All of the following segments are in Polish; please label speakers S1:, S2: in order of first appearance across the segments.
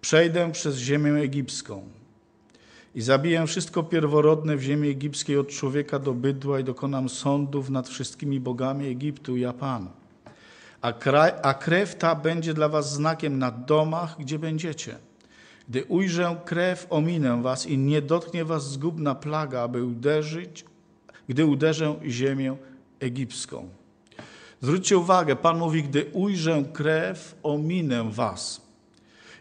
S1: Przejdę przez ziemię egipską i zabiję wszystko pierworodne w ziemi egipskiej od człowieka do bydła i dokonam sądów nad wszystkimi bogami Egiptu, ja Pan. A, kraj, a krew ta będzie dla was znakiem na domach, gdzie będziecie. Gdy ujrzę krew, ominę was i nie dotknie was zgubna plaga, aby uderzyć, gdy uderzę ziemię egipską. Zwróćcie uwagę, Pan mówi, gdy ujrzę krew, ominę was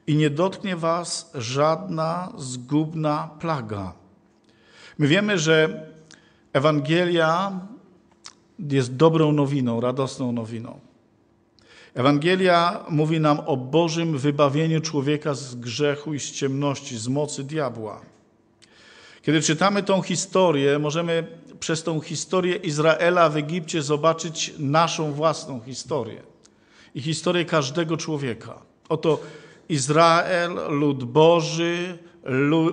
S1: i nie dotknie was żadna zgubna plaga. My wiemy, że Ewangelia jest dobrą nowiną, radosną nowiną. Ewangelia mówi nam o Bożym wybawieniu człowieka z grzechu i z ciemności, z mocy diabła. Kiedy czytamy tą historię, możemy przez tą historię Izraela w Egipcie zobaczyć naszą własną historię i historię każdego człowieka. Oto Izrael, lud Boży,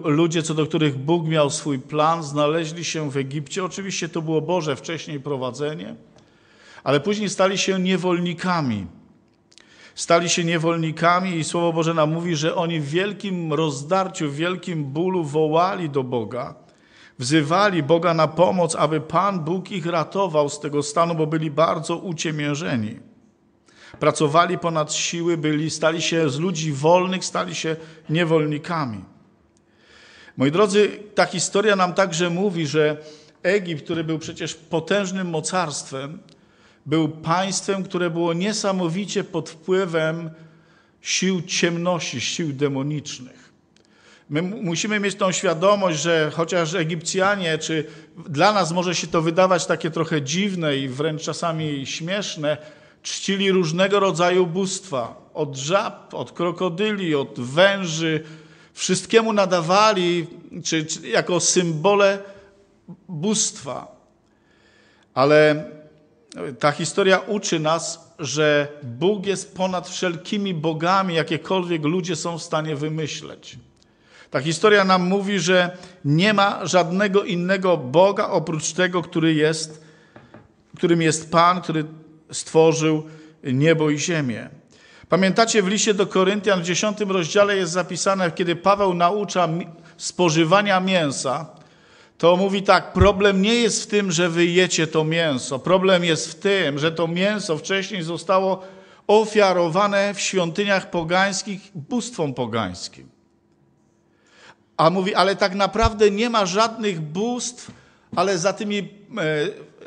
S1: ludzie, co do których Bóg miał swój plan, znaleźli się w Egipcie. Oczywiście to było Boże wcześniej prowadzenie, ale później stali się niewolnikami. Stali się niewolnikami i Słowo Boże nam mówi, że oni w wielkim rozdarciu, w wielkim bólu wołali do Boga. Wzywali Boga na pomoc, aby Pan Bóg ich ratował z tego stanu, bo byli bardzo uciemiężeni. Pracowali ponad siły, byli, stali się z ludzi wolnych, stali się niewolnikami. Moi drodzy, ta historia nam także mówi, że Egipt, który był przecież potężnym mocarstwem, był państwem, które było niesamowicie pod wpływem sił ciemności, sił demonicznych. My musimy mieć tą świadomość, że chociaż Egipcjanie, czy dla nas może się to wydawać takie trochę dziwne i wręcz czasami śmieszne, czcili różnego rodzaju bóstwa. Od żab, od krokodyli, od węży. Wszystkiemu nadawali czy, czy jako symbole bóstwa. Ale e, ta historia uczy nas, że Bóg jest ponad wszelkimi bogami, jakiekolwiek ludzie są w stanie wymyśleć. Ta historia nam mówi, że nie ma żadnego innego Boga oprócz tego, który jest, którym jest Pan, który stworzył niebo i ziemię. Pamiętacie, w liście do Koryntian w 10 rozdziale jest zapisane, kiedy Paweł naucza spożywania mięsa, to mówi tak: problem nie jest w tym, że wyjecie to mięso. Problem jest w tym, że to mięso wcześniej zostało ofiarowane w świątyniach pogańskich bóstwom pogańskim. A mówi, ale tak naprawdę nie ma żadnych bóstw, ale za tymi e,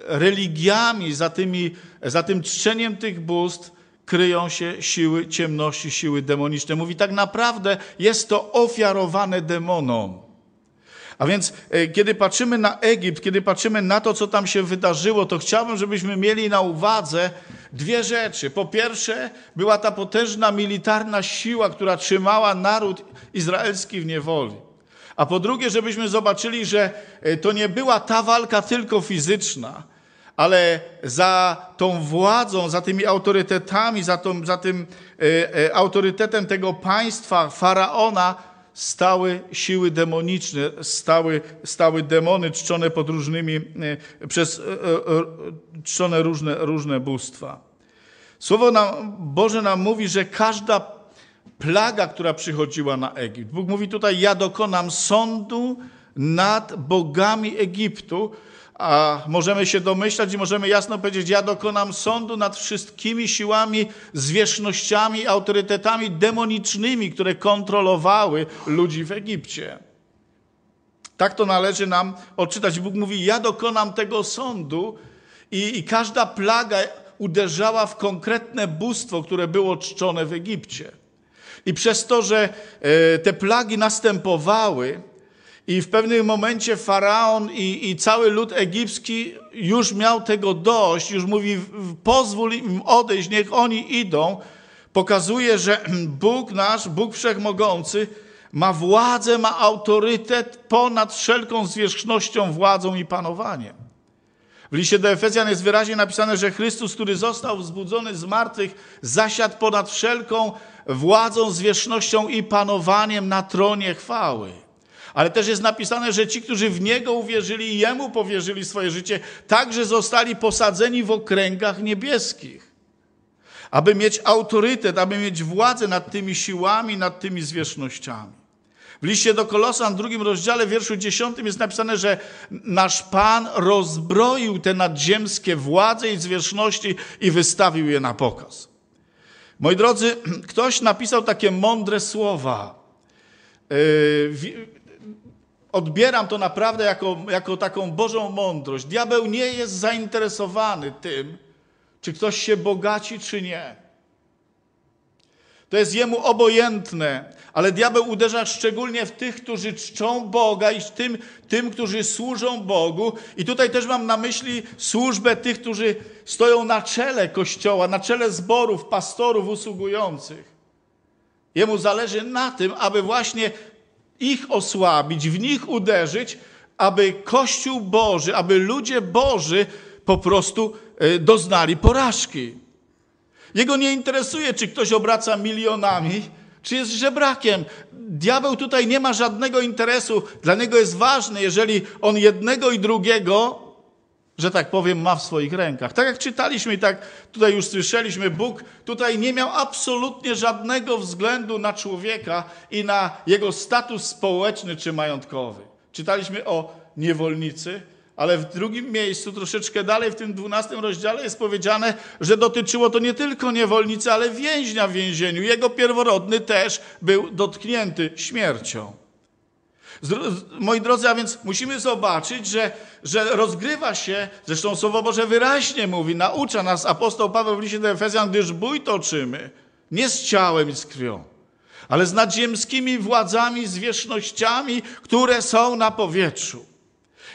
S1: religiami, za, tymi, za tym czczeniem tych bóstw kryją się siły ciemności, siły demoniczne. Mówi, tak naprawdę jest to ofiarowane demonom. A więc, e, kiedy patrzymy na Egipt, kiedy patrzymy na to, co tam się wydarzyło, to chciałbym, żebyśmy mieli na uwadze dwie rzeczy. Po pierwsze, była ta potężna militarna siła, która trzymała naród izraelski w niewoli. A po drugie, żebyśmy zobaczyli, że e, to nie była ta walka tylko fizyczna, ale za tą władzą, za tymi autorytetami, za, tą, za tym e, e, autorytetem tego państwa, faraona, stały siły demoniczne, stały, stały demony czczone pod różnymi, e, przez czczone różne, różne bóstwa. Słowo nam, Boże nam mówi, że każda plaga, która przychodziła na Egipt. Bóg mówi tutaj: Ja dokonam sądu nad bogami Egiptu, a możemy się domyślać i możemy jasno powiedzieć: Ja dokonam sądu nad wszystkimi siłami, zwierznościami, autorytetami demonicznymi, które kontrolowały ludzi w Egipcie. Tak to należy nam odczytać. Bóg mówi: Ja dokonam tego sądu, i, i każda plaga uderzała w konkretne bóstwo, które było czczone w Egipcie. I przez to, że e, te plagi następowały, i w pewnym momencie faraon i, i cały lud egipski już miał tego dość, już mówi: pozwól im odejść, niech oni idą. Pokazuje, że Bóg nasz, Bóg wszechmogący, ma władzę, ma autorytet ponad wszelką zwierzchnością, władzą i panowaniem. W liście do Efezjan jest wyraźnie napisane, że Chrystus, który został wzbudzony z martwych, zasiadł ponad wszelką władzą, zwierzchnością i panowaniem na tronie chwały ale też jest napisane, że ci, którzy w Niego uwierzyli i Jemu powierzyli swoje życie, także zostali posadzeni w okręgach niebieskich. Aby mieć autorytet, aby mieć władzę nad tymi siłami, nad tymi zwierzchnościami. W liście do Kolosan, drugim rozdziale, wierszu dziesiątym jest napisane, że nasz Pan rozbroił te nadziemskie władze i zwierzchności i wystawił je na pokaz. Moi drodzy, ktoś napisał takie mądre słowa. Yy, odbieram to naprawdę jako, jako taką Bożą mądrość. Diabeł nie jest zainteresowany tym, czy ktoś się bogaci, czy nie. To jest jemu obojętne, ale diabeł uderza szczególnie w tych, którzy czczą Boga i tym, tym, którzy służą Bogu. I tutaj też mam na myśli służbę tych, którzy stoją na czele kościoła, na czele zborów, pastorów usługujących. Jemu zależy na tym, aby właśnie ich osłabić, w nich uderzyć, aby Kościół Boży, aby ludzie Boży po prostu y, doznali porażki. Jego nie interesuje, czy ktoś obraca milionami, czy jest żebrakiem. Diabeł tutaj nie ma żadnego interesu. Dla niego jest ważne, jeżeli on jednego i drugiego że tak powiem, ma w swoich rękach. Tak jak czytaliśmy i tak tutaj już słyszeliśmy, Bóg tutaj nie miał absolutnie żadnego względu na człowieka i na jego status społeczny czy majątkowy. Czytaliśmy o niewolnicy, ale w drugim miejscu, troszeczkę dalej, w tym dwunastym rozdziale jest powiedziane, że dotyczyło to nie tylko niewolnicy, ale więźnia w więzieniu. Jego pierworodny też był dotknięty śmiercią. Moi drodzy, a więc musimy zobaczyć, że, że rozgrywa się, zresztą Słowo Boże wyraźnie mówi, naucza nas apostoł Paweł w liście do Efezjan, gdyż bój toczymy, nie z ciałem i z krwią, ale z nadziemskimi władzami, zwierzchnościami, które są na powietrzu.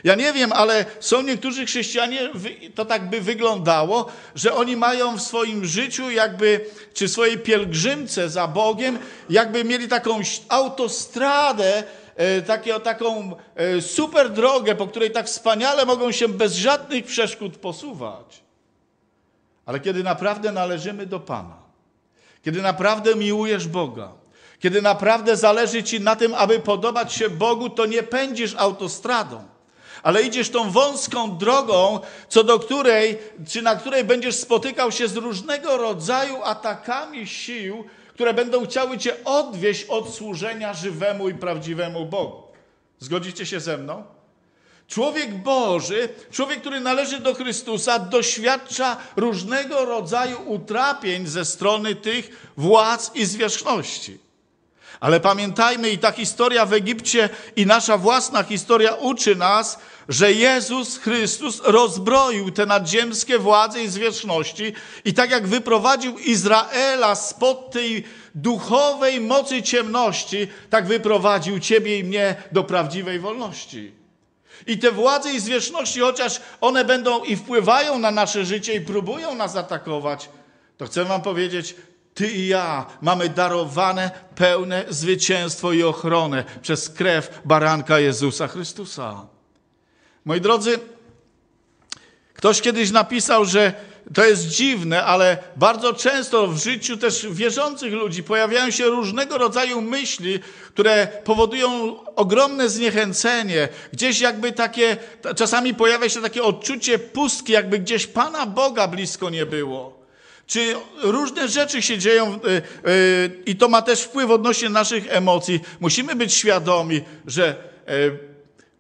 S1: Ja nie wiem, ale są niektórzy chrześcijanie, to tak by wyglądało, że oni mają w swoim życiu, jakby, czy swojej pielgrzymce za Bogiem, jakby mieli taką autostradę E, takie, taką e, super drogę, po której tak wspaniale mogą się bez żadnych przeszkód posuwać. Ale kiedy naprawdę należymy do Pana, kiedy naprawdę miłujesz Boga, kiedy naprawdę zależy Ci na tym, aby podobać się Bogu, to nie pędzisz autostradą, ale idziesz tą wąską drogą, co do której, czy na której będziesz spotykał się z różnego rodzaju atakami sił, które będą chciały Cię odwieść od służenia żywemu i prawdziwemu Bogu. Zgodzicie się ze mną? Człowiek Boży, człowiek, który należy do Chrystusa, doświadcza różnego rodzaju utrapień ze strony tych władz i zwierzchności. Ale pamiętajmy, i ta historia w Egipcie, i nasza własna historia uczy nas, że Jezus Chrystus rozbroił te nadziemskie władze i zwierzchności, i tak jak wyprowadził Izraela spod tej duchowej mocy ciemności, tak wyprowadził Ciebie i mnie do prawdziwej wolności. I te władze i zwierzchności, chociaż one będą i wpływają na nasze życie i próbują nas atakować, to chcę Wam powiedzieć, ty i ja mamy darowane pełne zwycięstwo i ochronę przez krew baranka Jezusa Chrystusa. Moi drodzy, ktoś kiedyś napisał, że to jest dziwne, ale bardzo często w życiu też wierzących ludzi pojawiają się różnego rodzaju myśli, które powodują ogromne zniechęcenie. Gdzieś jakby takie, czasami pojawia się takie odczucie pustki, jakby gdzieś Pana Boga blisko nie było. Czy różne rzeczy się dzieją yy, yy, i to ma też wpływ odnośnie naszych emocji. Musimy być świadomi, że yy,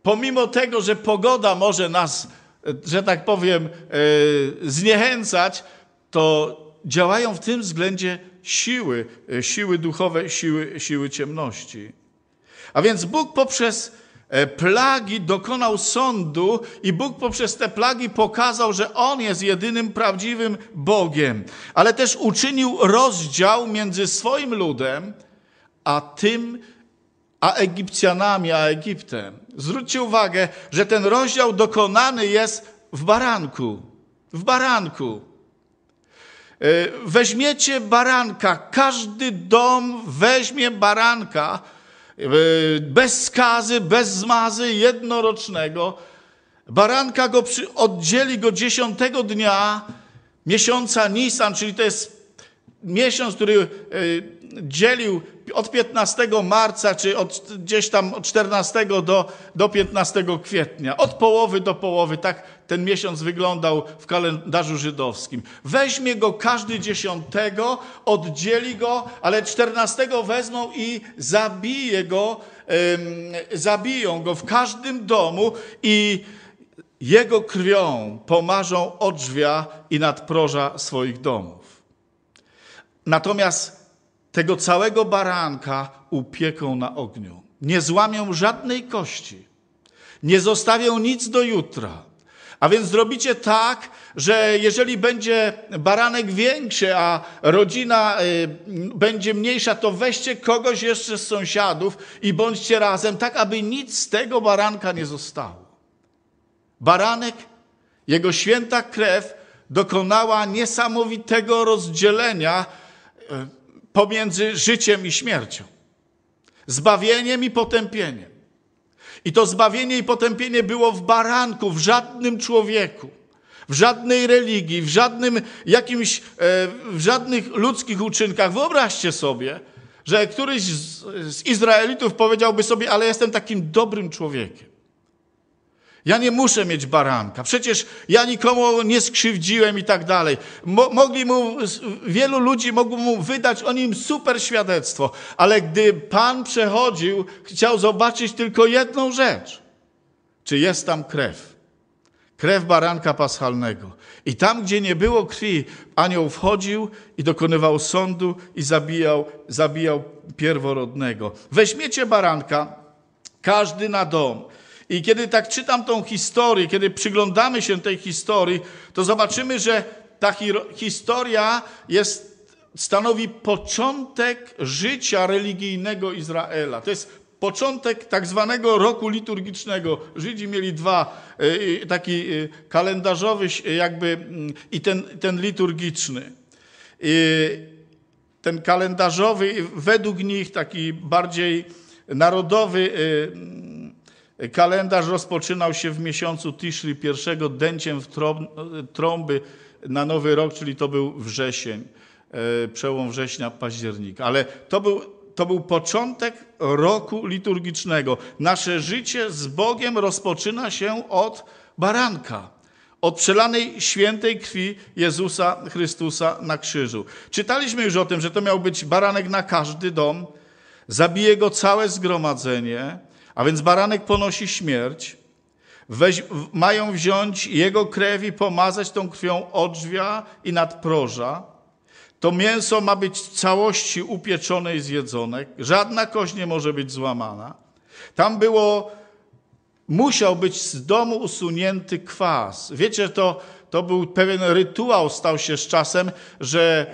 S1: pomimo tego, że pogoda może nas, że tak powiem, zniechęcać, to działają w tym względzie siły, siły duchowe, siły, siły ciemności. A więc Bóg poprzez E, plagi dokonał sądu i Bóg poprzez te plagi pokazał, że On jest jedynym prawdziwym Bogiem, ale też uczynił rozdział między swoim ludem a tym, a Egipcjanami, a Egiptem. Zwróćcie uwagę, że ten rozdział dokonany jest w baranku. W baranku. E, weźmiecie baranka, każdy dom weźmie baranka bez skazy, bez zmazy, jednorocznego. Baranka go przy, oddzieli go dziesiątego dnia miesiąca Nisan, czyli to jest miesiąc, który e, dzielił od 15 marca, czy od, gdzieś tam od 14 do, do 15 kwietnia, od połowy do połowy, tak, ten miesiąc wyglądał w kalendarzu żydowskim. Weźmie go każdy dziesiątego, oddzieli go, ale czternastego wezmą i zabije go, zabiją go w każdym domu i jego krwią pomarzą od drzwia i nadproża swoich domów. Natomiast tego całego baranka upieką na ogniu. Nie złamią żadnej kości. Nie zostawią nic do jutra. A więc zrobicie tak, że jeżeli będzie baranek większy, a rodzina y, będzie mniejsza, to weźcie kogoś jeszcze z sąsiadów i bądźcie razem, tak aby nic z tego baranka nie zostało. Baranek, jego święta krew dokonała niesamowitego rozdzielenia y, pomiędzy życiem i śmiercią, zbawieniem i potępieniem. I to zbawienie i potępienie było w baranku, w żadnym człowieku, w żadnej religii, w żadnym jakimś, e, w żadnych ludzkich uczynkach. Wyobraźcie sobie, że któryś z, Izraelitów powiedziałby sobie, ale jestem takim dobrym człowiekiem. Ja nie muszę mieć baranka. Przecież ja nikomu nie skrzywdziłem i tak dalej. mogli mu, wielu ludzi mogło mu wydać o nim super świadectwo, ale gdy Pan przechodził, chciał zobaczyć tylko jedną rzecz. Czy jest tam krew? Krew baranka paschalnego. I tam, gdzie nie było krwi, anioł wchodził i dokonywał sądu i zabijał, zabijał pierworodnego. Weźmiecie baranka, każdy na dom i kiedy tak czytam tą historię, kiedy przyglądamy się tej historii, to zobaczymy, że ta historia jest, stanowi początek życia religijnego Izraela. To jest początek tak zwanego roku liturgicznego. Żydzi mieli dwa, y, y, taki y, kalendarzowy jakby i ten, ten liturgiczny. Ten kalendarzowy według nich taki bardziej narodowy Kalendarz rozpoczynał się w miesiącu Tishri pierwszego dęciem w trąby na nowy rok, czyli to był wrzesień, e, przełom września, października. Ale to był, to był początek roku liturgicznego. Nasze życie z Bogiem rozpoczyna się od baranka, od przelanej świętej krwi Jezusa Chrystusa na krzyżu. Czytaliśmy już o tym, że to miał być baranek na każdy dom, zabije go całe zgromadzenie, a więc baranek ponosi śmierć. Weź, mają wziąć jego krew i pomazać tą krwią odrzwia i nadproża. To mięso ma być w całości upieczone i zjedzone. Żadna kość nie może być złamana. Tam było, musiał być z domu usunięty kwas. Wiecie, to, to był pewien rytuał, stał się z czasem, że.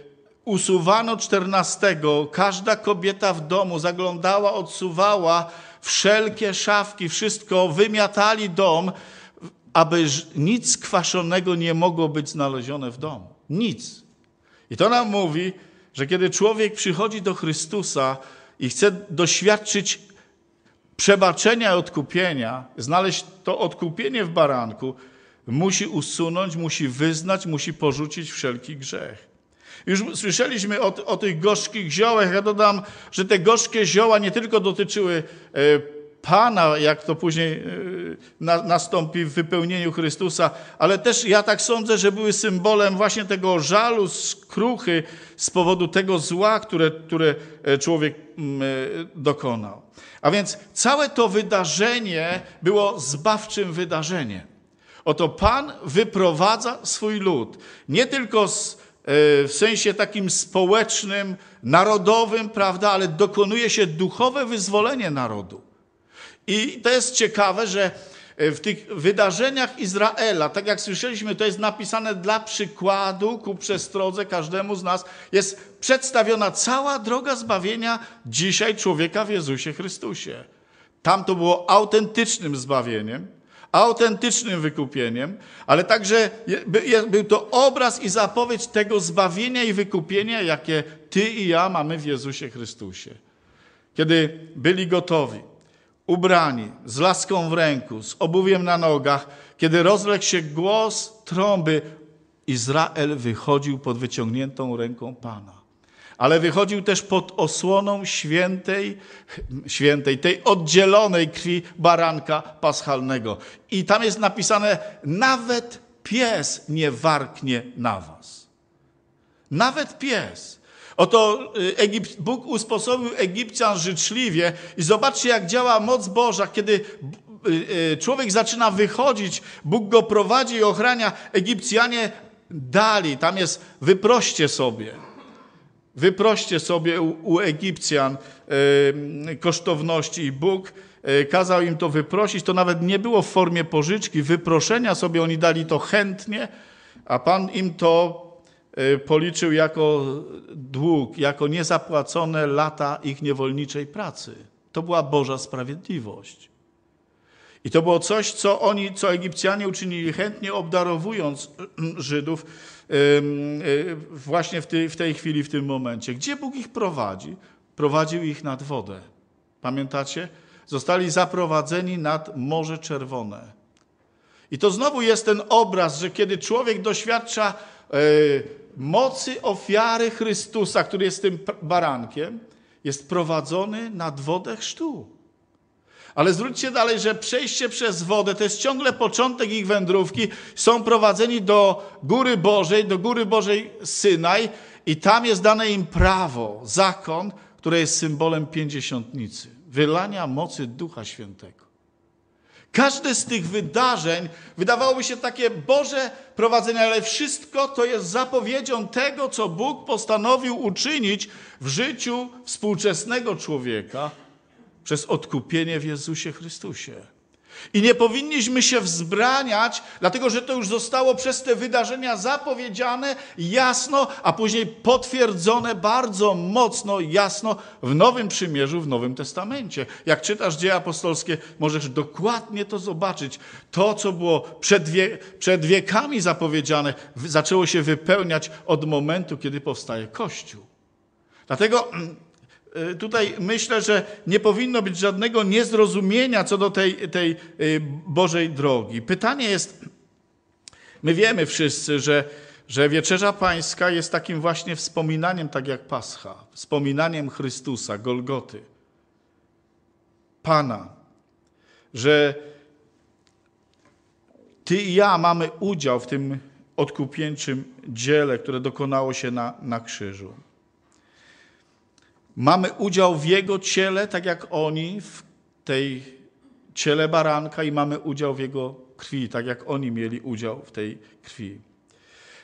S1: Yy, usuwano czternastego, każda kobieta w domu zaglądała, odsuwała wszelkie szafki, wszystko, wymiatali dom, aby nic skwaszonego nie mogło być znalezione w domu. Nic. I to nam mówi, że kiedy człowiek przychodzi do Chrystusa i chce doświadczyć przebaczenia i odkupienia, znaleźć to odkupienie w baranku, musi usunąć, musi wyznać, musi porzucić wszelki grzech. Już słyszeliśmy o, o tych gorzkich ziołach. Ja dodam, że te gorzkie zioła nie tylko dotyczyły e, Pana, jak to później e, nastąpi w wypełnieniu Chrystusa, ale też ja tak sądzę, że były symbolem właśnie tego żalu, skruchy z powodu tego zła, które, które e, człowiek mm, dokonał. A więc całe to wydarzenie było zbawczym wydarzeniem. Oto Pan wyprowadza swój lud nie tylko z E, w sensie takim społecznym, narodowym, prawda, ale dokonuje się duchowe wyzwolenie narodu. I to jest ciekawe, że e, w tych wydarzeniach Izraela, tak jak słyszeliśmy, to jest napisane dla przykładu, ku przestrodze każdemu z nas, jest przedstawiona cała droga zbawienia dzisiaj człowieka w Jezusie Chrystusie. Tam to było autentycznym zbawieniem, autentycznym wykupieniem, ale także był to obraz i zapowiedź tego zbawienia i wykupienia, jakie ty i ja mamy w Jezusie Chrystusie. Kiedy byli gotowi, ubrani, z laską w ręku, z obuwiem na nogach, kiedy rozległ się głos trąby, Izrael wychodził pod wyciągniętą ręką Pana ale wychodził też pod osłoną świętej, świętej, tej oddzielonej krwi baranka paschalnego. I tam jest napisane, nawet pies nie warknie na was. Nawet pies. Oto y, Egipt, Bóg usposobił Egipcjan życzliwie i zobaczcie, jak działa moc Boża, kiedy y, y, człowiek zaczyna wychodzić, Bóg go prowadzi i ochrania. Egipcjanie dali, tam jest, wyproście sobie. Wyproście sobie u, u Egipcjan y, kosztowności i Bóg e, kazał im to wyprosić. To nawet nie było w formie pożyczki, wyproszenia sobie, oni dali to chętnie, a Pan im to y, policzył jako dług, jako niezapłacone lata ich niewolniczej pracy. To była Boża sprawiedliwość. I to było coś, co oni, co Egipcjanie uczynili chętnie, obdarowując e, Żydów e, właśnie w tej, chwili, w tym momencie. Gdzie Bóg ich prowadzi? Prowadził ich nad wodę. Pamiętacie? Zostali zaprowadzeni nad Morze Czerwone. I to znowu jest ten obraz, że kiedy człowiek doświadcza e, mocy ofiary Chrystusa, który jest tym barankiem, jest prowadzony nad wodę chrztu. Ale zwróćcie dalej, że przejście przez wodę to jest ciągle początek ich wędrówki. Są prowadzeni do Góry Bożej, do Góry Bożej Synaj i tam jest dane im prawo, zakon, które jest symbolem pięćdziesiątnicy, wylania mocy Ducha Świętego. Każde z tych wydarzeń wydawałoby się takie Boże prowadzenie, ale wszystko to jest zapowiedzią tego, co Bóg postanowił uczynić w życiu współczesnego człowieka – przez odkupienie w Jezusie Chrystusie. I nie powinniśmy się wzbraniać, dlatego że to już zostało przez te wydarzenia zapowiedziane jasno, a później potwierdzone bardzo mocno, jasno w Nowym Przymierzu, w Nowym Testamencie. Jak czytasz dzieje apostolskie, możesz dokładnie to zobaczyć. To, co było przed, wie, przed wiekami zapowiedziane, zaczęło się wypełniać od momentu, kiedy powstaje Kościół. Dlatego mm, E, tutaj myślę, że nie powinno być żadnego niezrozumienia co do tej, tej e, Bożej drogi. Pytanie jest, my wiemy wszyscy, że, że Wieczerza Pańska jest takim właśnie wspominaniem, tak jak Pascha, wspominaniem Chrystusa, Golgoty, Pana, że Ty i ja mamy udział w tym odkupieńczym dziele, które dokonało się na, na krzyżu. Mamy udział w Jego ciele, tak jak oni, w tej ciele baranka i mamy udział w Jego krwi, tak jak oni mieli udział w tej krwi.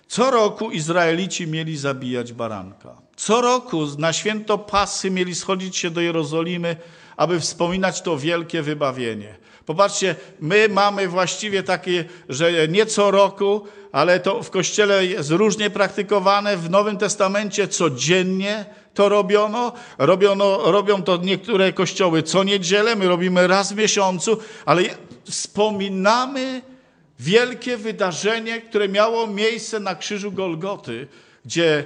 S1: Co roku Izraelici mieli zabijać baranka. Co roku na święto Pasy mieli schodzić się do Jerozolimy, aby wspominać to wielkie wybawienie. Popatrzcie, my mamy właściwie takie, że nie co roku, ale to w Kościele jest różnie praktykowane, w Nowym Testamencie codziennie to robiono. robiono robią to niektóre kościoły co niedzielę, my robimy raz w miesiącu, ale wspominamy wielkie wydarzenie, które miało miejsce na krzyżu Golgoty, gdzie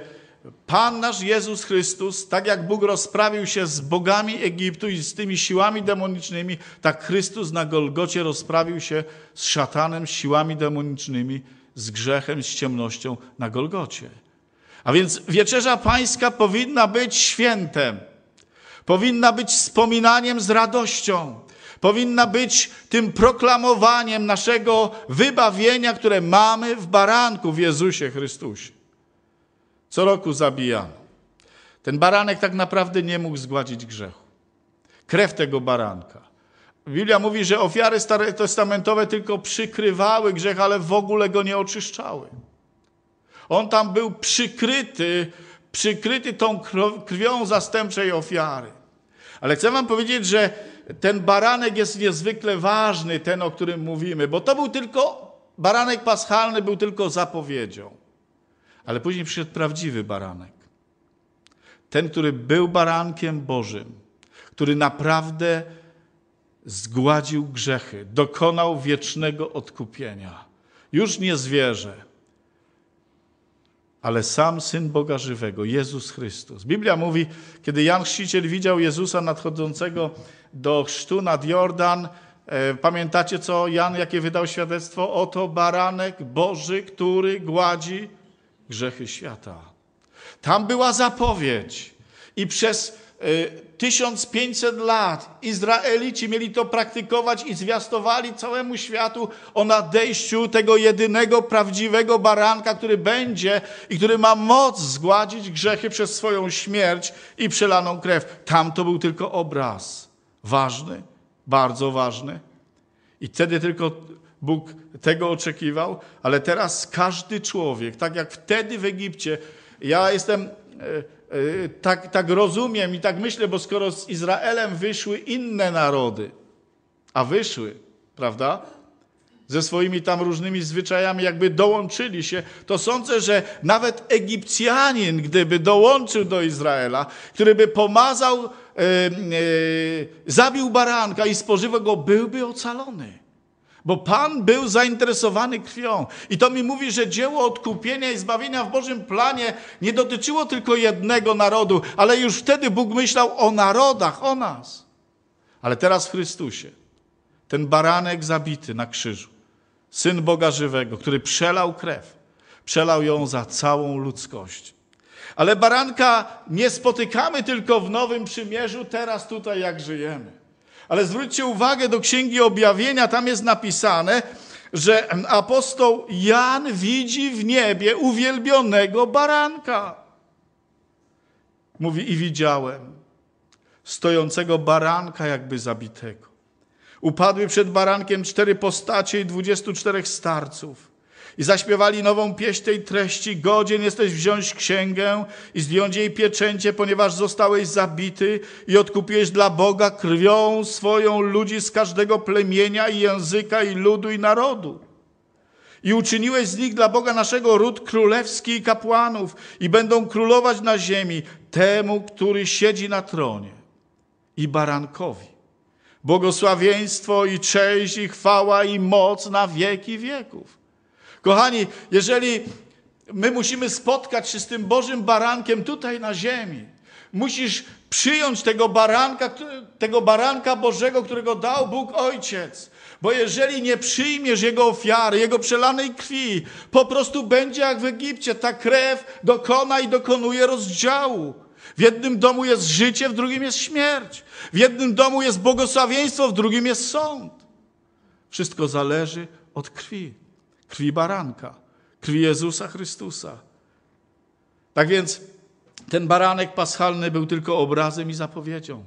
S1: Pan nasz Jezus Chrystus, tak jak Bóg rozprawił się z bogami Egiptu i z tymi siłami demonicznymi, tak Chrystus na Golgocie rozprawił się z szatanem, z siłami demonicznymi, z grzechem, z ciemnością na Golgocie. A więc wieczerza pańska powinna być świętem, powinna być wspominaniem z radością, powinna być tym proklamowaniem naszego wybawienia, które mamy w baranku w Jezusie Chrystusie. Co roku zabijano. Ten baranek tak naprawdę nie mógł zgładzić grzechu. Krew tego baranka. Biblia mówi, że ofiary starotestamentowe tylko przykrywały grzech, ale w ogóle go nie oczyszczały. On tam był przykryty, przykryty tą krwią zastępczej ofiary. Ale chcę wam powiedzieć, że ten baranek jest niezwykle ważny, ten o którym mówimy, bo to był tylko, baranek paschalny był tylko zapowiedzią. Ale później przyszedł prawdziwy baranek. Ten, który był barankiem Bożym, który naprawdę zgładził grzechy, dokonał wiecznego odkupienia. Już nie zwierzę, ale sam Syn Boga Żywego, Jezus Chrystus. Biblia mówi, kiedy Jan Chrzciciel widział Jezusa nadchodzącego do chrztu nad Jordan, e, pamiętacie co Jan, jakie wydał świadectwo? Oto baranek Boży, który gładzi grzechy świata. Tam była zapowiedź i przez 1500 y, lat Izraelici mieli to praktykować i zwiastowali całemu światu o nadejściu tego jedynego prawdziwego baranka, który będzie i który ma moc zgładzić grzechy przez swoją śmierć i przelaną krew. Tam to był tylko obraz. Ważny, bardzo ważny. I wtedy tylko Bóg tego oczekiwał, ale teraz każdy człowiek, tak jak wtedy w Egipcie, ja jestem, e, e, tak, tak rozumiem i tak myślę, bo skoro z Izraelem wyszły inne narody, a wyszły, prawda? Ze swoimi tam różnymi zwyczajami, jakby dołączyli się, to sądzę, że nawet Egipcjanin, gdyby dołączył do Izraela, który by pomazał, e, e, zabił baranka i spożywał go, byłby ocalony bo Pan był zainteresowany krwią. I to mi mówi, że dzieło odkupienia i zbawienia w Bożym planie nie dotyczyło tylko jednego narodu, ale już wtedy Bóg myślał o narodach, o nas. Ale teraz w Chrystusie, ten baranek zabity na krzyżu, syn Boga żywego, który przelał krew, przelał ją za całą ludzkość. Ale baranka nie spotykamy tylko w Nowym Przymierzu, teraz tutaj jak żyjemy. Ale zwróćcie uwagę do Księgi Objawienia, tam jest napisane, że apostoł Jan widzi w niebie uwielbionego baranka. Mówi i widziałem stojącego baranka jakby zabitego. Upadły przed barankiem cztery postacie i dwudziestu czterech starców. I zaśpiewali nową pieśń tej treści: Godzien jesteś wziąć księgę i zdjąć jej pieczęcie, ponieważ zostałeś zabity i odkupiłeś dla Boga krwią swoją ludzi z każdego plemienia i języka i ludu i narodu. I uczyniłeś z nich dla Boga naszego ród królewski i kapłanów, i będą królować na ziemi temu, który siedzi na tronie, i barankowi. Błogosławieństwo i cześć i chwała i moc na wieki wieków. Kochani, jeżeli my musimy spotkać się z tym Bożym barankiem tutaj na ziemi, musisz przyjąć tego baranka, tego baranka Bożego, którego dał Bóg Ojciec. Bo jeżeli nie przyjmiesz Jego ofiary, Jego przelanej krwi, po prostu będzie jak w Egipcie, ta krew dokona i dokonuje rozdziału. W jednym domu jest życie, w drugim jest śmierć. W jednym domu jest błogosławieństwo, w drugim jest sąd. Wszystko zależy od krwi krwi baranka, krwi Jezusa Chrystusa. Tak więc ten baranek paschalny był tylko obrazem i zapowiedzią.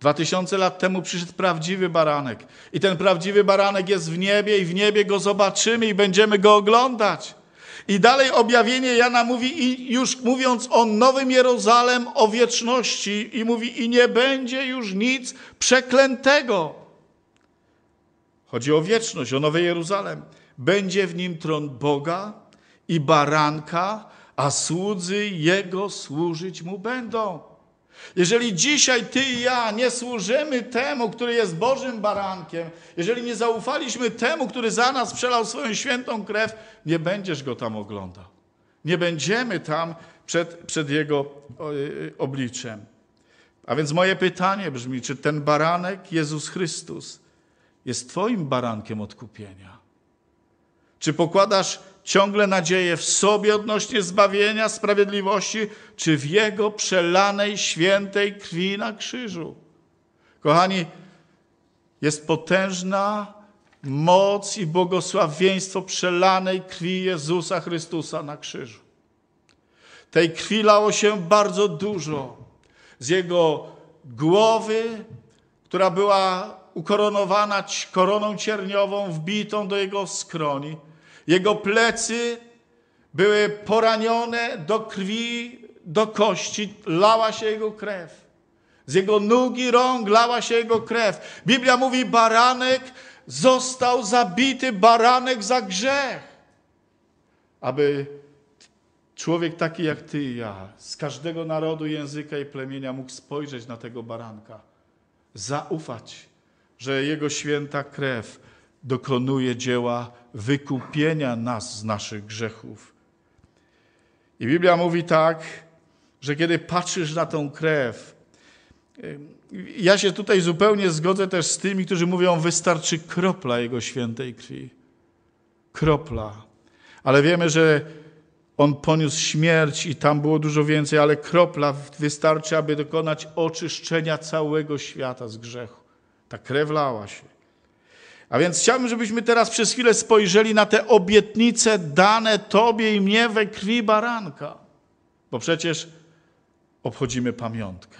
S1: Dwa tysiące lat temu przyszedł prawdziwy baranek. I ten prawdziwy baranek jest w niebie, i w niebie go zobaczymy i będziemy go oglądać. I dalej objawienie Jana mówi, i już mówiąc o Nowym Jerozalem, o wieczności, i mówi, i nie będzie już nic przeklętego. Chodzi o wieczność, o Nowy Jeruzalem. Będzie w nim tron Boga i baranka, a słudzy Jego służyć Mu będą. Jeżeli dzisiaj Ty i ja nie służymy temu, który jest Bożym barankiem, jeżeli nie zaufaliśmy temu, który za nas przelał swoją świętą krew, nie będziesz Go tam oglądał. Nie będziemy tam przed, przed Jego y, y, obliczem. A więc moje pytanie brzmi, czy ten baranek Jezus Chrystus jest Twoim barankiem odkupienia? Czy pokładasz ciągle nadzieję w sobie odnośnie zbawienia, sprawiedliwości, czy w Jego przelanej, świętej krwi na krzyżu? Kochani, jest potężna moc i błogosławieństwo przelanej krwi Jezusa Chrystusa na krzyżu. Tej krwi lało się bardzo dużo. Z Jego głowy, która była ukoronowana koroną cierniową wbitą do jego skroni. Jego plecy były poranione do krwi, do kości, lała się jego krew. Z jego nóg i rąk lała się jego krew. Biblia mówi, baranek został zabity, baranek za grzech. Aby człowiek taki jak ty i ja, z każdego narodu, języka i plemienia mógł spojrzeć na tego baranka, zaufać że Jego święta krew dokonuje dzieła wykupienia nas z naszych grzechów. I Biblia mówi tak, że kiedy patrzysz na tą krew, y, ja się tutaj zupełnie zgodzę też z tymi, którzy mówią, wystarczy kropla Jego świętej krwi. Kropla. Ale wiemy, że On poniósł śmierć i tam było dużo więcej, ale kropla wystarczy, aby dokonać oczyszczenia całego świata z grzechu. Ta krew lała się. A więc chciałbym, żebyśmy teraz przez chwilę spojrzeli na te obietnice dane Tobie i mnie we krwi baranka. Bo przecież obchodzimy pamiątkę.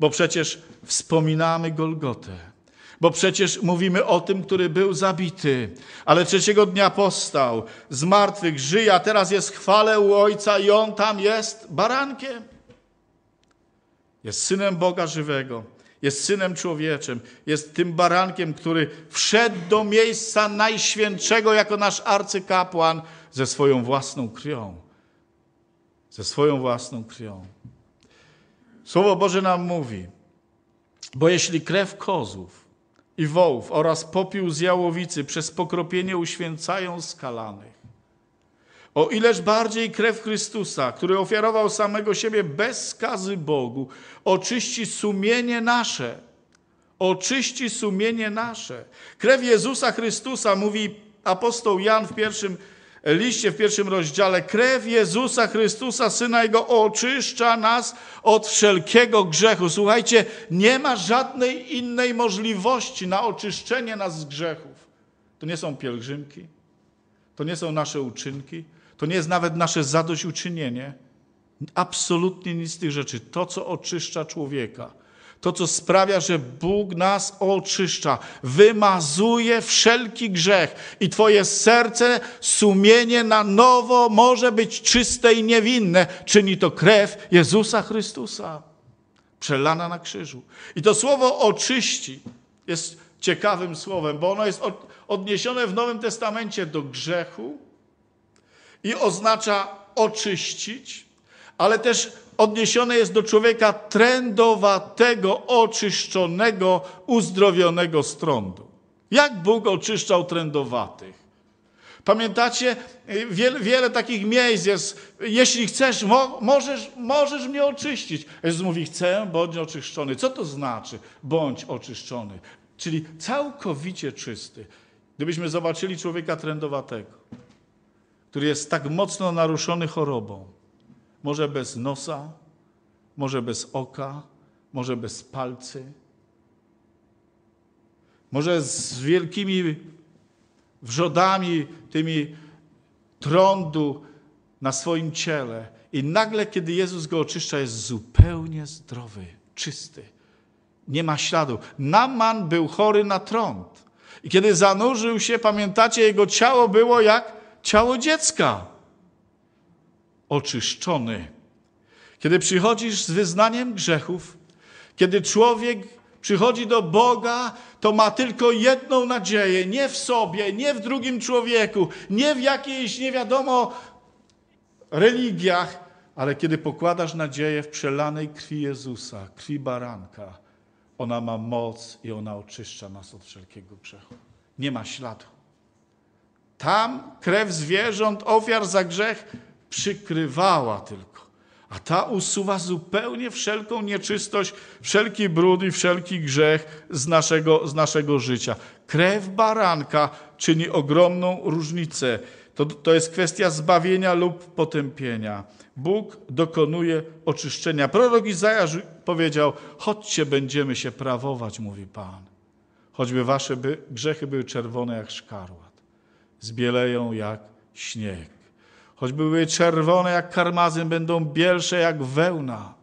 S1: Bo przecież wspominamy Golgotę. Bo przecież mówimy o tym, który był zabity, ale trzeciego dnia powstał, z martwych żyje, a teraz jest chwale u Ojca i On tam jest barankiem. Jest Synem Boga żywego jest synem człowieczym, jest tym barankiem, który wszedł do miejsca najświętszego jako nasz arcykapłan ze swoją własną krwią. Ze swoją własną krwią. Słowo Boże nam mówi, bo jeśli krew kozów i wołów oraz popiół z jałowicy przez pokropienie uświęcają skalany, o ileż bardziej krew Chrystusa, który ofiarował samego siebie bez skazy Bogu, oczyści sumienie nasze. Oczyści sumienie nasze. Krew Jezusa Chrystusa, mówi apostoł Jan w pierwszym liście, w pierwszym rozdziale, krew Jezusa Chrystusa, Syna Jego, oczyszcza nas od wszelkiego grzechu. Słuchajcie, nie ma żadnej innej możliwości na oczyszczenie nas z grzechów. To nie są pielgrzymki, to nie są nasze uczynki, to nie jest nawet nasze zadośćuczynienie. Absolutnie nic z tych rzeczy. To, co oczyszcza człowieka, to, co sprawia, że Bóg nas oczyszcza, wymazuje wszelki grzech i Twoje serce, sumienie na nowo może być czyste i niewinne. Czyni to krew Jezusa Chrystusa, przelana na krzyżu. I to słowo oczyści jest ciekawym słowem, bo ono jest odniesione w Nowym Testamencie do grzechu i oznacza oczyścić, ale też odniesione jest do człowieka trędowatego, oczyszczonego, uzdrowionego z trądu. Jak Bóg oczyszczał trędowatych? Pamiętacie, wiele, wiele takich miejsc jest, jeśli chcesz, mo, możesz, możesz mnie oczyścić. Jezus mówi, chcę, bądź oczyszczony. Co to znaczy, bądź oczyszczony? Czyli całkowicie czysty. Gdybyśmy zobaczyli człowieka trędowatego, który jest tak mocno naruszony chorobą. Może bez nosa, może bez oka, może bez palcy, może z wielkimi wrzodami, tymi trądu na swoim ciele. I nagle, kiedy Jezus go oczyszcza, jest zupełnie zdrowy, czysty. Nie ma śladu. Naman był chory na trąd. I kiedy zanurzył się, pamiętacie, jego ciało było jak ciało dziecka. Oczyszczony. Kiedy przychodzisz z wyznaniem grzechów, kiedy człowiek przychodzi do Boga, to ma tylko jedną nadzieję: nie w sobie, nie w drugim człowieku, nie w jakiejś nie wiadomo religiach, ale kiedy pokładasz nadzieję w przelanej krwi Jezusa, krwi baranka, ona ma moc i ona oczyszcza nas od wszelkiego grzechu. Nie ma śladu. Tam krew zwierząt, ofiar za grzech przykrywała tylko. A ta usuwa zupełnie wszelką nieczystość, wszelki brud i wszelki grzech z naszego, z naszego życia. Krew baranka czyni ogromną różnicę. To, to jest kwestia zbawienia lub potępienia. Bóg dokonuje oczyszczenia. Prorok Izajasz powiedział: Chodźcie, będziemy się prawować, mówi Pan. Choćby wasze by, grzechy były czerwone jak szkarło zbieleją jak śnieg. Choćby były czerwone jak karmazyn, będą bielsze jak wełna.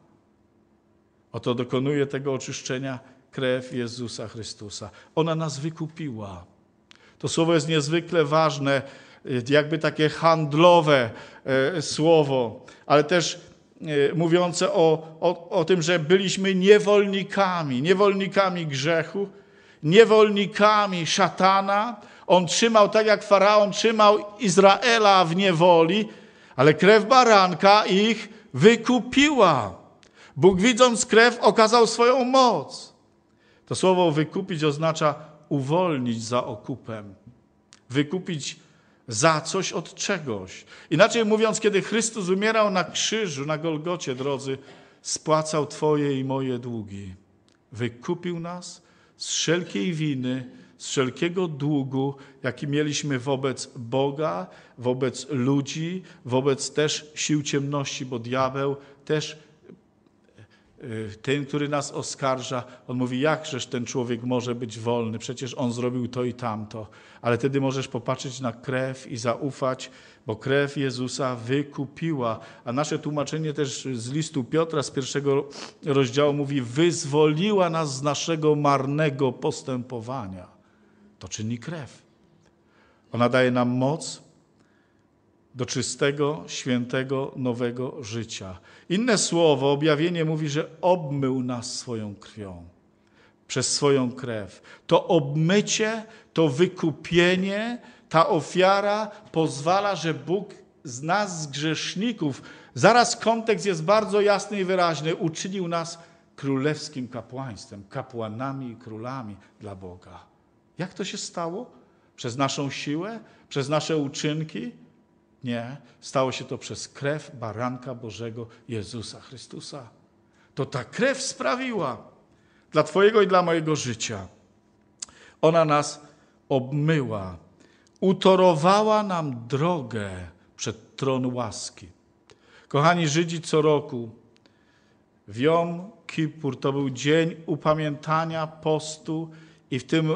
S1: Oto dokonuje tego oczyszczenia krew Jezusa Chrystusa. Ona nas wykupiła. To słowo jest niezwykle ważne, y, jakby takie handlowe y, słowo, ale też y, mówiące o, o, o tym, że byliśmy niewolnikami, niewolnikami grzechu, niewolnikami szatana, on trzymał tak jak faraon trzymał Izraela w niewoli, ale krew baranka ich wykupiła. Bóg widząc krew okazał swoją moc. To słowo wykupić oznacza uwolnić za okupem. Wykupić za coś od czegoś. Inaczej mówiąc, kiedy Chrystus umierał na krzyżu, na Golgocie, drodzy, spłacał Twoje i moje długi. Wykupił nas z wszelkiej winy, z wszelkiego długu, jaki mieliśmy wobec Boga, wobec ludzi, wobec też sił ciemności, bo diabeł też e, ten, który nas oskarża, on mówi, jakżeż ten człowiek może być wolny, przecież on zrobił to i tamto. Ale wtedy możesz popatrzeć na krew i zaufać, bo krew Jezusa wykupiła. A nasze tłumaczenie też z listu Piotra z pierwszego rozdziału mówi, wyzwoliła nas z naszego marnego postępowania to czyni krew. Ona daje nam moc do czystego, świętego, nowego życia. Inne słowo, objawienie mówi, że obmył nas swoją krwią, przez swoją krew. To obmycie, to wykupienie, ta ofiara pozwala, że Bóg z nas, z grzeszników, zaraz kontekst jest bardzo jasny i wyraźny, uczynił nas królewskim kapłaństwem, kapłanami i królami dla Boga. Jak to się stało? Przez naszą siłę? Przez nasze uczynki? Nie, stało się to przez krew baranka Bożego Jezusa Chrystusa. To ta krew sprawiła dla Twojego i dla mojego życia. Ona nas obmyła, utorowała nam drogę przed tron łaski. Kochani Żydzi, co roku w Jom Kippur to był dzień upamiętania postu i w tym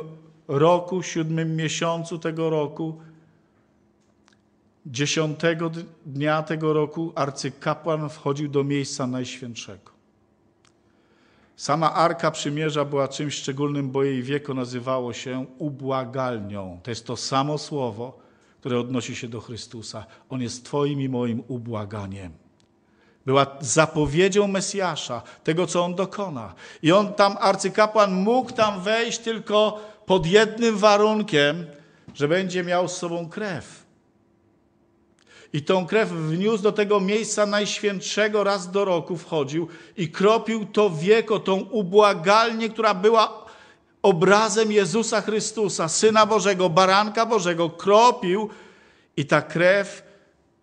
S1: roku, siódmym miesiącu tego roku, dziesiątego dnia tego roku arcykapłan wchodził do miejsca najświętszego. Sama Arka Przymierza była czymś szczególnym, bo jej wieko nazywało się ubłagalnią. To jest to samo słowo, które odnosi się do Chrystusa. On jest Twoim i moim ubłaganiem była zapowiedzią Mesjasza, tego co on dokona. I on tam, arcykapłan, mógł tam wejść tylko pod jednym warunkiem, że będzie miał z sobą krew. I tą krew wniósł do tego miejsca najświętszego, raz do roku wchodził i kropił to wieko, tą ubłagalnię, która była obrazem Jezusa Chrystusa, Syna Bożego, Baranka Bożego, kropił i ta krew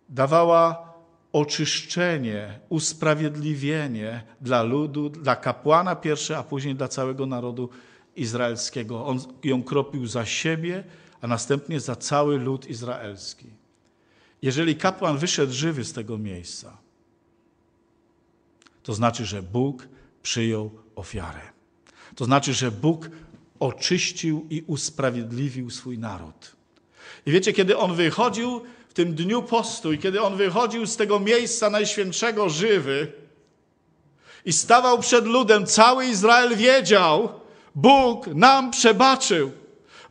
S1: dawała oczyszczenie, usprawiedliwienie dla ludu, dla kapłana pierwszy, a później dla całego narodu izraelskiego. On ją kropił za siebie, a następnie za cały lud izraelski. Jeżeli kapłan wyszedł żywy z tego miejsca, to znaczy, że Bóg przyjął ofiarę. To znaczy, że Bóg oczyścił i usprawiedliwił swój naród. I wiecie, kiedy on wychodził, tym dniu postu i kiedy on wychodził z tego miejsca najświętszego żywy i stawał przed ludem, cały Izrael wiedział, Bóg nam przebaczył,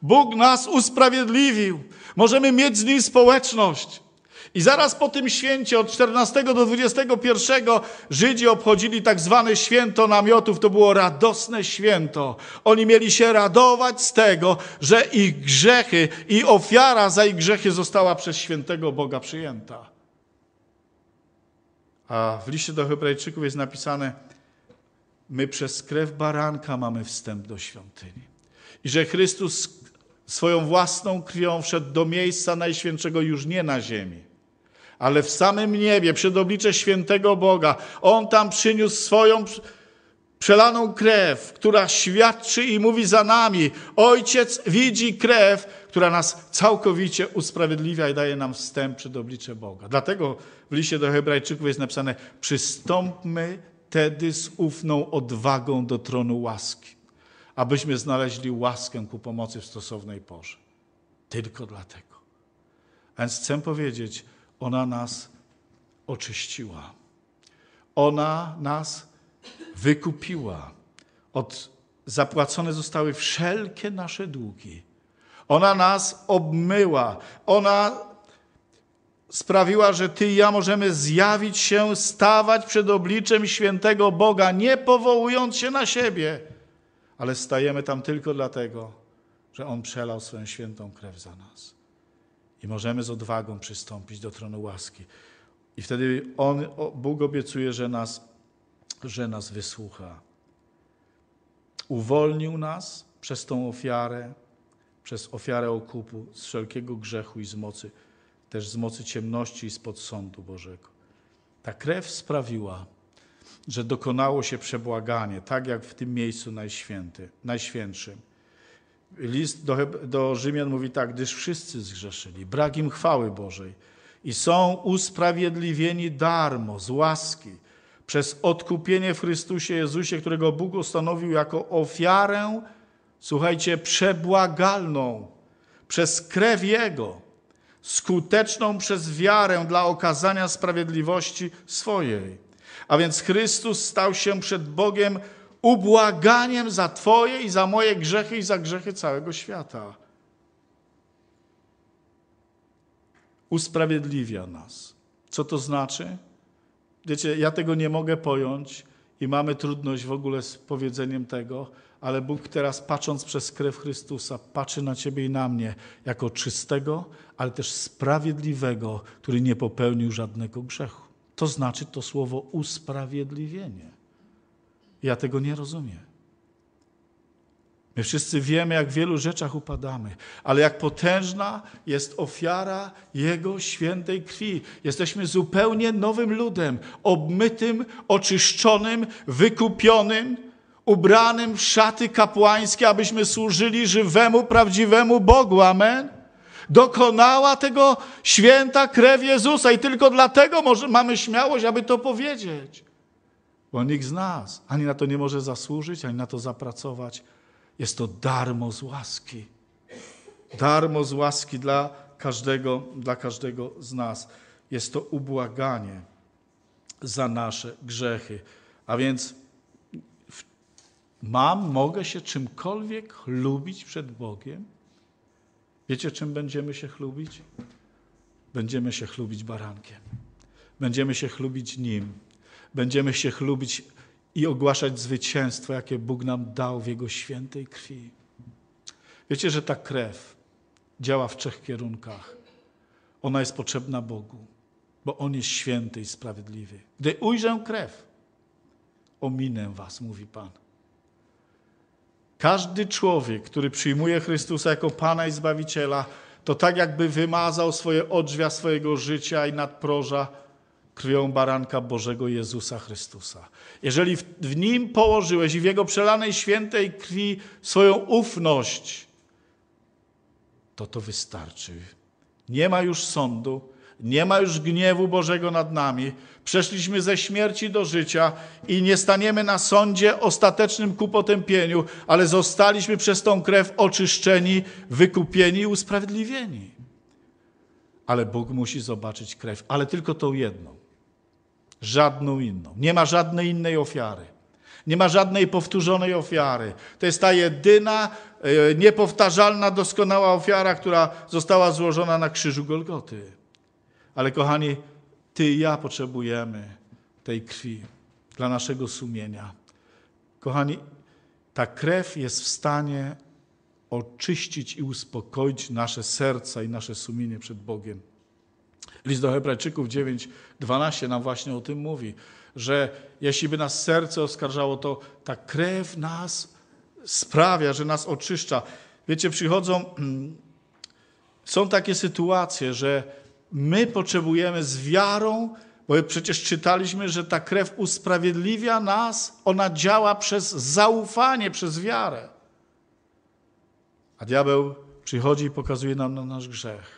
S1: Bóg nas usprawiedliwił, możemy mieć z nim społeczność. I zaraz po tym święcie, od 14 do 21, Żydzi obchodzili tak zwane święto namiotów. To było radosne święto. Oni mieli się radować z tego, że ich grzechy i ofiara za ich grzechy została przez świętego Boga przyjęta. A w liście do Hebrajczyków jest napisane: My przez krew baranka mamy wstęp do świątyni. I że Chrystus swoją własną krwią wszedł do miejsca najświętszego już nie na ziemi, ale w samym niebie, przed oblicze świętego Boga. On tam przyniósł swoją przelaną krew, która świadczy i mówi za nami. Ojciec widzi krew, która nas całkowicie usprawiedliwia i daje nam wstęp przed oblicze Boga. Dlatego w liście do Hebrajczyków jest napisane: Przystąpmy tedy z ufną odwagą do tronu łaski, abyśmy znaleźli łaskę ku pomocy w stosownej porze. Tylko dlatego. A więc chcę powiedzieć, ona nas oczyściła. Ona nas wykupiła. Od, zapłacone zostały wszelkie nasze długi. Ona nas obmyła. Ona sprawiła, że Ty i ja możemy zjawić się, stawać przed obliczem świętego Boga, nie powołując się na siebie, ale stajemy tam tylko dlatego, że On przelał swoją świętą krew za nas. I możemy z odwagą przystąpić do tronu łaski. I wtedy On, Bóg obiecuje, że nas, że nas wysłucha. Uwolnił nas przez tą ofiarę, przez ofiarę okupu z wszelkiego grzechu i z mocy, też z mocy ciemności i spod sądu Bożego. Ta krew sprawiła, że dokonało się przebłaganie, tak jak w tym miejscu najświęty, najświętszym. List do, do Rzymian mówi tak, gdyż wszyscy zgrzeszyli, brak im chwały Bożej i są usprawiedliwieni darmo, z łaski, przez odkupienie w Chrystusie Jezusie, którego Bóg ustanowił jako ofiarę, słuchajcie, przebłagalną, przez krew Jego, skuteczną przez wiarę dla okazania sprawiedliwości swojej. A więc Chrystus stał się przed Bogiem ubłaganiem za Twoje i za moje grzechy i za grzechy całego świata. Usprawiedliwia nas. Co to znaczy? Wiecie, ja tego nie mogę pojąć i mamy trudność w ogóle z powiedzeniem tego, ale Bóg teraz, patrząc przez krew Chrystusa, patrzy na Ciebie i na mnie jako czystego, ale też sprawiedliwego, który nie popełnił żadnego grzechu. To znaczy to słowo usprawiedliwienie. Ja tego nie rozumiem. My wszyscy wiemy, jak w wielu rzeczach upadamy, ale jak potężna jest ofiara Jego świętej krwi. Jesteśmy zupełnie nowym ludem, obmytym, oczyszczonym, wykupionym, ubranym w szaty kapłańskie, abyśmy służyli żywemu, prawdziwemu Bogu. Amen. Dokonała tego święta krew Jezusa i tylko dlatego może, mamy śmiałość, aby to powiedzieć. Bo nikt z nas ani na to nie może zasłużyć, ani na to zapracować. Jest to darmo z łaski. Darmo z łaski dla każdego, dla każdego z nas. Jest to ubłaganie za nasze grzechy. A więc mam, mogę się czymkolwiek chlubić przed Bogiem? Wiecie, czym będziemy się chlubić? Będziemy się chlubić barankiem. Będziemy się chlubić nim będziemy się chlubić i ogłaszać zwycięstwo, jakie Bóg nam dał w Jego świętej krwi. Wiecie, że ta krew działa w trzech kierunkach. Ona jest potrzebna Bogu, bo On jest święty i sprawiedliwy. Gdy ujrzę krew, ominę was, mówi Pan. Każdy człowiek, który przyjmuje Chrystusa jako Pana i Zbawiciela, to tak jakby wymazał swoje odrzwia swojego życia i nadproża krwią baranka Bożego Jezusa Chrystusa. Jeżeli w, w nim położyłeś i w jego przelanej świętej krwi swoją ufność, to to wystarczy. Nie ma już sądu, nie ma już gniewu Bożego nad nami. Przeszliśmy ze śmierci do życia i nie staniemy na sądzie ostatecznym ku potępieniu, ale zostaliśmy przez tą krew oczyszczeni, wykupieni i usprawiedliwieni. Ale Bóg musi zobaczyć krew, ale tylko tą jedną. Żadną inną. Nie ma żadnej innej ofiary. Nie ma żadnej powtórzonej ofiary. To jest ta jedyna, e, niepowtarzalna, doskonała ofiara, która została złożona na krzyżu Golgoty. Ale kochani, Ty i ja potrzebujemy tej krwi dla naszego sumienia. Kochani, ta krew jest w stanie oczyścić i uspokoić nasze serca i nasze sumienie przed Bogiem. List do Hebrajczyków 9:12 nam właśnie o tym mówi, że jeśli by nas serce oskarżało, to ta krew nas sprawia, że nas oczyszcza. Wiecie, przychodzą, mm, są takie sytuacje, że my potrzebujemy z wiarą, bo przecież czytaliśmy, że ta krew usprawiedliwia nas, ona działa przez zaufanie, przez wiarę. A diabeł przychodzi i pokazuje nam na nasz grzech.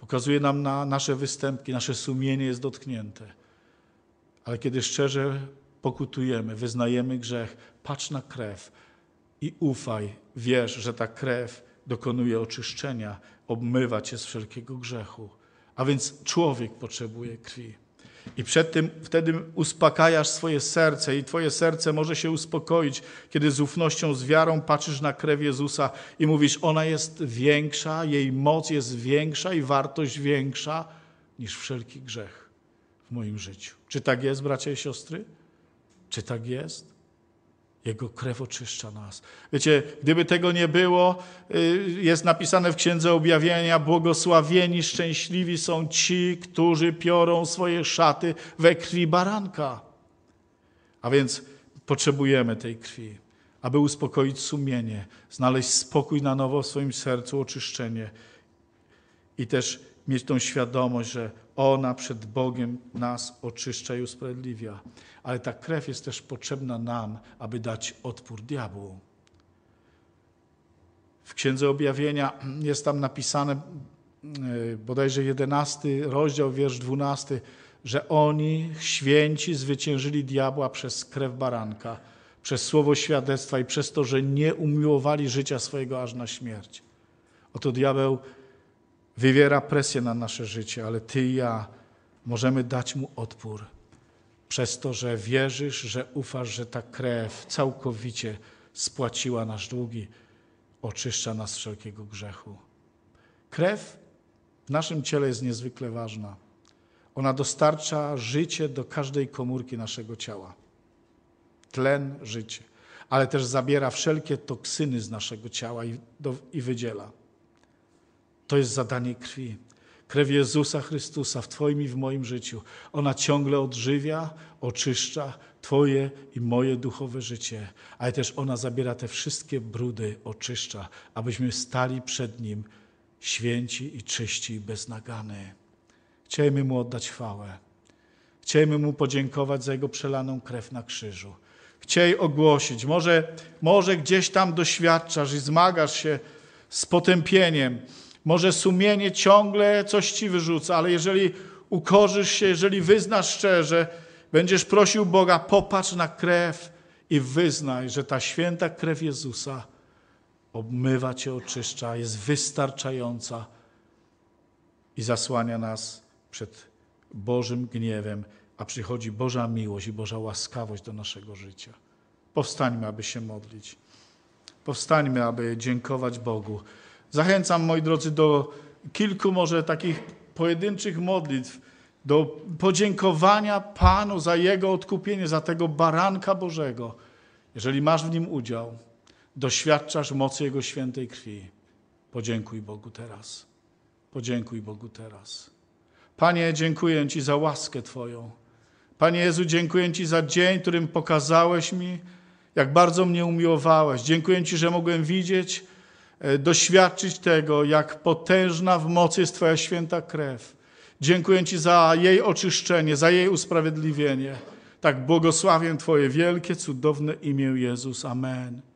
S1: Pokazuje nam na nasze występki, nasze sumienie jest dotknięte. Ale kiedy szczerze pokutujemy, wyznajemy grzech, patrz na krew i ufaj, wierz, że ta krew dokonuje oczyszczenia, obmywa cię z wszelkiego grzechu. A więc człowiek potrzebuje krwi. I przed tym wtedy uspokajasz swoje serce i twoje serce może się uspokoić, kiedy z ufnością, z wiarą patrzysz na krew Jezusa i mówisz, ona jest większa, jej moc jest większa i wartość większa niż wszelki grzech w moim życiu. Czy tak jest, bracia i siostry? Czy tak jest? Jego krew oczyszcza nas. Wiecie, gdyby tego nie było, y, jest napisane w Księdze Objawienia, błogosławieni, szczęśliwi są ci, którzy piorą swoje szaty we krwi baranka. A więc potrzebujemy tej krwi, aby uspokoić sumienie, znaleźć spokój na nowo w swoim sercu, oczyszczenie i też mieć tą świadomość, że ona przed Bogiem nas oczyszcza i usprawiedliwia. Ale ta krew jest też potrzebna nam, aby dać odpór diabłu. W Księdze Objawienia jest tam napisane yy, bodajże 11 rozdział, wiersz 12, że oni, święci, zwyciężyli diabła przez krew baranka, przez słowo świadectwa i przez to, że nie umiłowali życia swojego aż na śmierć. Oto diabeł wywiera presję na nasze życie, ale Ty i ja możemy dać Mu odpór przez to, że wierzysz, że ufasz, że ta krew całkowicie spłaciła nasz długi, oczyszcza nas wszelkiego grzechu. Krew w naszym ciele jest niezwykle ważna. Ona dostarcza życie do każdej komórki naszego ciała. Tlen, życie. Ale też zabiera wszelkie toksyny z naszego ciała i, do, i wydziela. To jest zadanie krwi. Krew Jezusa Chrystusa w Twoim i w moim życiu. Ona ciągle odżywia, oczyszcza Twoje i moje duchowe życie, ale też ona zabiera te wszystkie brudy, oczyszcza, abyśmy stali przed Nim święci i czyści i bez Chciejmy Mu oddać chwałę. Chciejmy Mu podziękować za Jego przelaną krew na krzyżu. Chciej ogłosić. Może, może gdzieś tam doświadczasz i zmagasz się z potępieniem, może sumienie ciągle coś ci wyrzuca, ale jeżeli ukorzysz się, jeżeli wyznasz szczerze, będziesz prosił Boga, popatrz na krew i wyznaj, że ta święta krew Jezusa obmywa cię, oczyszcza, jest wystarczająca i zasłania nas przed Bożym gniewem, a przychodzi Boża miłość i Boża łaskawość do naszego życia. Powstańmy, aby się modlić. Powstańmy, aby dziękować Bogu. Zachęcam, moi drodzy, do kilku może takich pojedynczych modlitw, do podziękowania Panu za Jego odkupienie, za tego baranka Bożego. Jeżeli masz w nim udział, doświadczasz mocy Jego świętej krwi. Podziękuj Bogu teraz. Podziękuj Bogu teraz. Panie, dziękuję Ci za łaskę Twoją. Panie Jezu, dziękuję Ci za dzień, którym pokazałeś mi, jak bardzo mnie umiłowałeś. Dziękuję Ci, że mogłem widzieć, E, doświadczyć tego, jak potężna w mocy jest Twoja święta krew. Dziękuję Ci za jej oczyszczenie, za jej usprawiedliwienie. Tak błogosławię Twoje wielkie, cudowne imię Jezus. Amen.